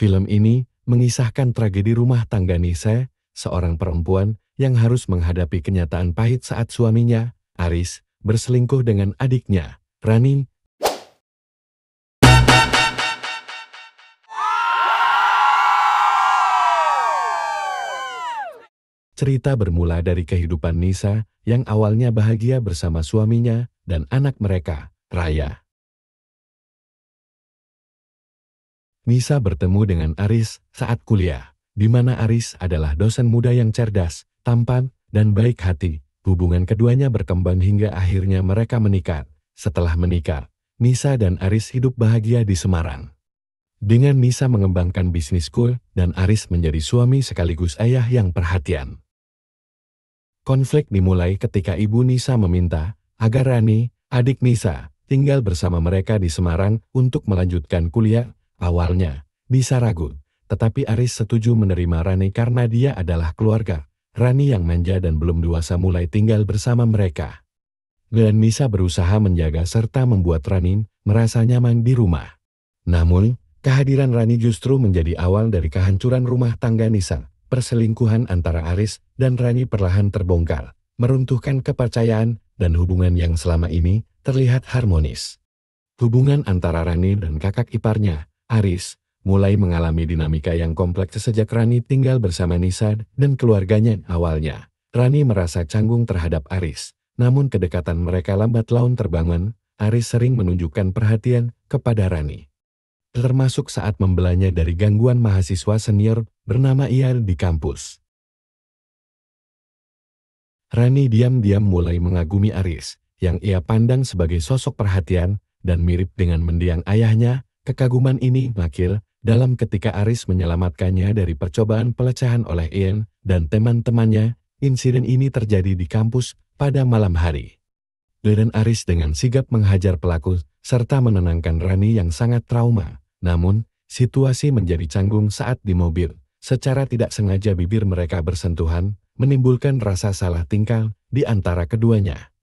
Film ini mengisahkan tragedi rumah tangga Nise, seorang perempuan yang harus menghadapi kenyataan pahit saat suaminya, Aris, berselingkuh dengan adiknya, Rani. Cerita bermula dari kehidupan Nisa yang awalnya bahagia bersama suaminya dan anak mereka, Raya. Nisa bertemu dengan Aris saat kuliah, di mana Aris adalah dosen muda yang cerdas, tampan, dan baik hati. Hubungan keduanya berkembang hingga akhirnya mereka menikah. Setelah menikah, Nisa dan Aris hidup bahagia di Semarang. Dengan Nisa mengembangkan bisnis school dan Aris menjadi suami sekaligus ayah yang perhatian. Konflik dimulai ketika ibu Nisa meminta agar Rani, adik Nisa, tinggal bersama mereka di Semarang untuk melanjutkan kuliah Awalnya, Nisa ragu, tetapi Aris setuju menerima Rani karena dia adalah keluarga. Rani yang manja dan belum dewasa mulai tinggal bersama mereka. Dan Nisa berusaha menjaga serta membuat Rani merasa nyaman di rumah. Namun, kehadiran Rani justru menjadi awal dari kehancuran rumah tangga Nisa. Perselingkuhan antara Aris dan Rani perlahan terbongkar, meruntuhkan kepercayaan dan hubungan yang selama ini terlihat harmonis. Hubungan antara Rani dan kakak iparnya Aris, mulai mengalami dinamika yang kompleks sejak Rani tinggal bersama Nisa dan keluarganya awalnya. Rani merasa canggung terhadap Aris, namun kedekatan mereka lambat laun terbangun, Aris sering menunjukkan perhatian kepada Rani. Termasuk saat membelanya dari gangguan mahasiswa senior bernama Ial di kampus. Rani diam-diam mulai mengagumi Aris, yang ia pandang sebagai sosok perhatian dan mirip dengan mendiang ayahnya, Kekaguman ini makil dalam ketika Aris menyelamatkannya dari percobaan pelecehan oleh Ian dan teman-temannya. Insiden ini terjadi di kampus pada malam hari. Glenn Aris dengan sigap menghajar pelaku serta menenangkan Rani yang sangat trauma. Namun, situasi menjadi canggung saat di mobil. Secara tidak sengaja bibir mereka bersentuhan, menimbulkan rasa salah tingkah di antara keduanya.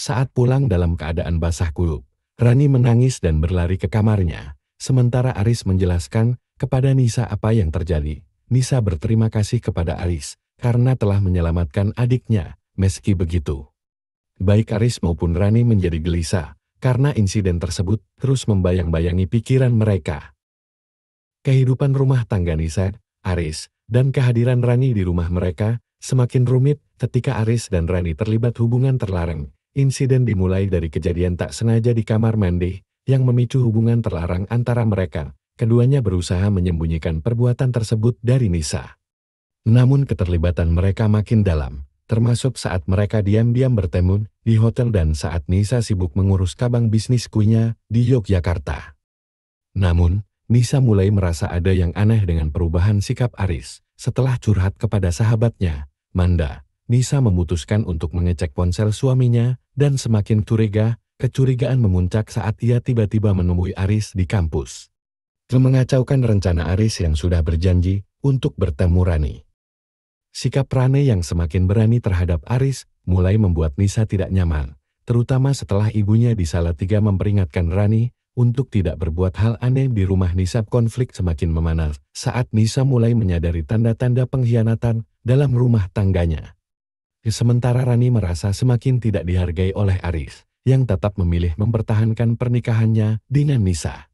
Saat pulang dalam keadaan basah kuyup, Rani menangis dan berlari ke kamarnya, sementara Aris menjelaskan kepada Nisa apa yang terjadi. Nisa berterima kasih kepada Aris karena telah menyelamatkan adiknya, meski begitu. Baik Aris maupun Rani menjadi gelisah karena insiden tersebut terus membayang-bayangi pikiran mereka. Kehidupan rumah tangga Nisa, Aris, dan kehadiran Rani di rumah mereka semakin rumit ketika Aris dan Rani terlibat hubungan terlarang Insiden dimulai dari kejadian tak sengaja di kamar mandi, yang memicu hubungan terlarang antara mereka. Keduanya berusaha menyembunyikan perbuatan tersebut dari Nisa. Namun keterlibatan mereka makin dalam, termasuk saat mereka diam-diam bertemu di hotel dan saat Nisa sibuk mengurus cabang bisnis kuenya di Yogyakarta. Namun, Nisa mulai merasa ada yang aneh dengan perubahan sikap Aris setelah curhat kepada sahabatnya, Manda, Nisa memutuskan untuk mengecek ponsel suaminya, dan semakin curiga, kecurigaan memuncak saat ia tiba-tiba menemui Aris di kampus. Mengacaukan rencana Aris yang sudah berjanji untuk bertemu Rani. Sikap Rani yang semakin berani terhadap Aris mulai membuat Nisa tidak nyaman, terutama setelah ibunya di Salatiga memperingatkan Rani untuk tidak berbuat hal aneh di rumah Nisa. konflik semakin memanas saat Nisa mulai menyadari tanda-tanda pengkhianatan dalam rumah tangganya. Sementara Rani merasa semakin tidak dihargai oleh Aris, yang tetap memilih mempertahankan pernikahannya dengan Nisa.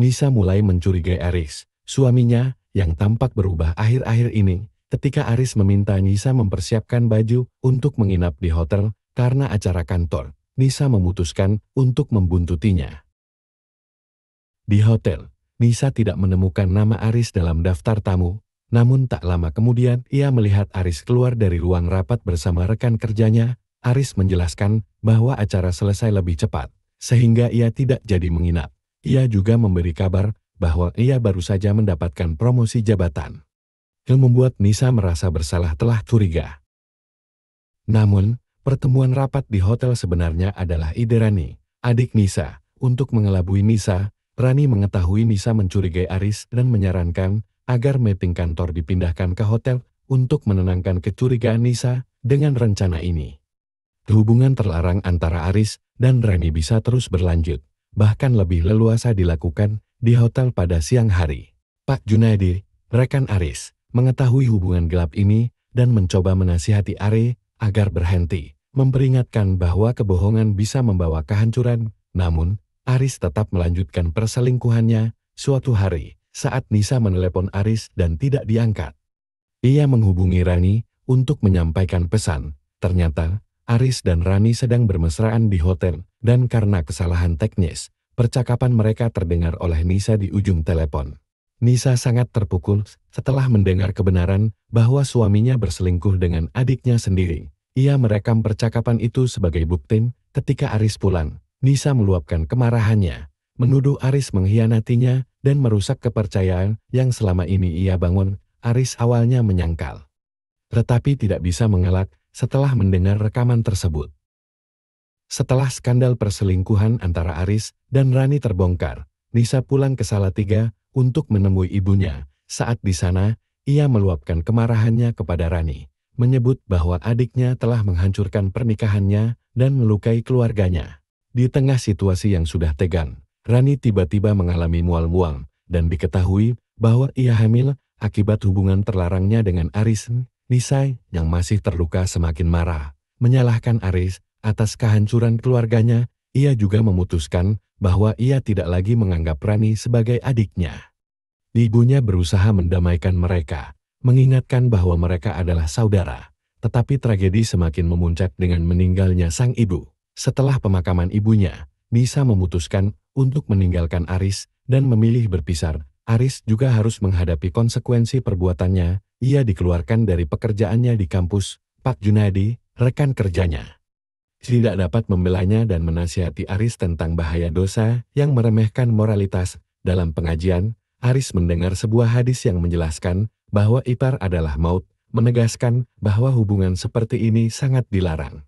Nisa mulai mencurigai Aris, suaminya, yang tampak berubah akhir-akhir ini, ketika Aris meminta Nisa mempersiapkan baju untuk menginap di hotel karena acara kantor. Nisa memutuskan untuk membuntutinya. Di hotel, Nisa tidak menemukan nama Aris dalam daftar tamu, namun tak lama kemudian ia melihat Aris keluar dari ruang rapat bersama rekan kerjanya. Aris menjelaskan bahwa acara selesai lebih cepat, sehingga ia tidak jadi menginap. Ia juga memberi kabar bahwa ia baru saja mendapatkan promosi jabatan. Hal membuat Nisa merasa bersalah telah curiga. Namun, pertemuan rapat di hotel sebenarnya adalah ide Rani, adik Nisa, untuk mengelabui Nisa, Rani mengetahui Nisa mencurigai Aris dan menyarankan agar meeting kantor dipindahkan ke hotel untuk menenangkan kecurigaan Nisa dengan rencana ini. Hubungan terlarang antara Aris dan Rani bisa terus berlanjut, bahkan lebih leluasa dilakukan di hotel pada siang hari. Pak Junaidi, rekan Aris, mengetahui hubungan gelap ini dan mencoba menasihati Ari agar berhenti, memperingatkan bahwa kebohongan bisa membawa kehancuran. Namun, Aris tetap melanjutkan perselingkuhannya. Suatu hari, saat Nisa menelepon Aris dan tidak diangkat. Ia menghubungi Rani untuk menyampaikan pesan. Ternyata, Aris dan Rani sedang bermesraan di hotel, dan karena kesalahan teknis, percakapan mereka terdengar oleh Nisa di ujung telepon. Nisa sangat terpukul setelah mendengar kebenaran bahwa suaminya berselingkuh dengan adiknya sendiri. Ia merekam percakapan itu sebagai bukti ketika Aris pulang. Nisa meluapkan kemarahannya menuduh Aris mengkhianatinya dan merusak kepercayaan yang selama ini ia bangun, Aris awalnya menyangkal. Tetapi tidak bisa mengelak setelah mendengar rekaman tersebut. Setelah skandal perselingkuhan antara Aris dan Rani terbongkar, Nisa pulang ke Salatiga untuk menemui ibunya. Saat di sana, ia meluapkan kemarahannya kepada Rani, menyebut bahwa adiknya telah menghancurkan pernikahannya dan melukai keluarganya. Di tengah situasi yang sudah tegang, Rani tiba-tiba mengalami mual-mual, dan diketahui bahwa ia hamil akibat hubungan terlarangnya dengan Aris. Nisai yang masih terluka semakin marah, menyalahkan Aris atas kehancuran keluarganya. Ia juga memutuskan bahwa ia tidak lagi menganggap Rani sebagai adiknya. Ibunya berusaha mendamaikan mereka, mengingatkan bahwa mereka adalah saudara. Tetapi tragedi semakin memuncak dengan meninggalnya sang ibu. Setelah pemakaman ibunya, Nisa memutuskan untuk meninggalkan Aris dan memilih berpisar. Aris juga harus menghadapi konsekuensi perbuatannya. Ia dikeluarkan dari pekerjaannya di kampus. Pak Junadi, rekan kerjanya, tidak dapat membelanya dan menasihati Aris tentang bahaya dosa yang meremehkan moralitas. Dalam pengajian, Aris mendengar sebuah hadis yang menjelaskan bahwa ipar adalah maut, menegaskan bahwa hubungan seperti ini sangat dilarang.